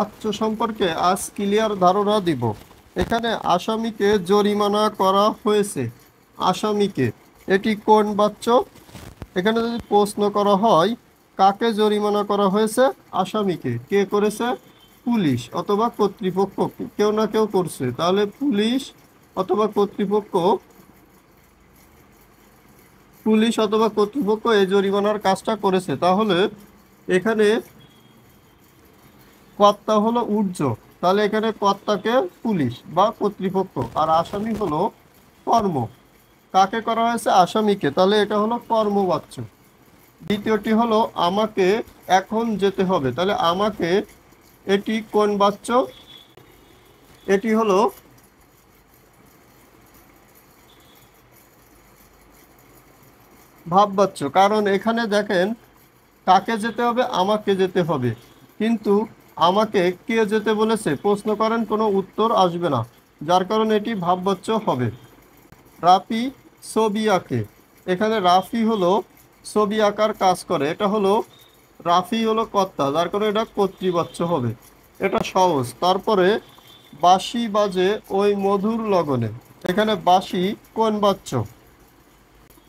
পাত্র সম্পর্কে আজ ক্লিয়ার ধারণা দিব এখানে আসামিকে জরিমানা করা হয়েছে আসামিকে এটি কোন বাচ্চ এখানে যদি প্রশ্ন করা হয় কাকে জরিমানা করা হয়েছে আসামিকে কে করেছে পুলিশ অথবা কর্তৃপক্ষ কেউ না কেউ করছে তাহলে পুলিশ অথবা কর্তৃপক্ষ পুলিশ অথবা কর্তৃপক্ষ এই জরিমানার কাজটা করেছে তাহলে এখানে কর্তা হলো উর্জ তাহলে এখানে কর্তাকে পুলিশ বা কর্তৃপক্ষ আর আসামি হলো কর্ম কাকে করা হয়েছে আসামিকে তাহলে এটা হলো কর্মবাচ্য দ্বিতীয়টি হলো আমাকে এখন যেতে হবে তাহলে আমাকে এটি কোন বাচ্য এটি হলো ভাববাচ্য কারণ এখানে দেখেন কাকে যেতে হবে আমাকে যেতে হবে কিন্তু আমাকে কে যেতে বলেছে প্রশ্ন করেন কোনো উত্তর আসবে না যার কারণে এটি ভাববাচ্য হবে রাফি ছবি আঁকে এখানে রাফি হলো ছবি আঁকার কাজ করে এটা হলো রাফি হলো কর্তা যার কারণে এটা কর্তৃবাচ্য হবে এটা সহজ তারপরে বাঁশি বাজে ওই মধুর লগনে এখানে বাঁশি কোন বাচ্চ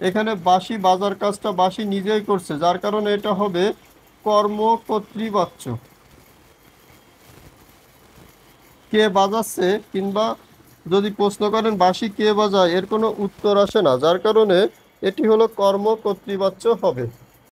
এখানে বাঁশি বাজার কাজটা বাঁশি নিজেই করছে যার কারণে এটা হবে কর্ম কর্তৃবাচ্য কে বাজাচ্ছে কিংবা যদি প্রশ্ন করেন বাসি কে বাজায় এর কোনো উত্তর আসে না যার কারণে এটি হলো কর্ম কর্তৃবাচ্য হবে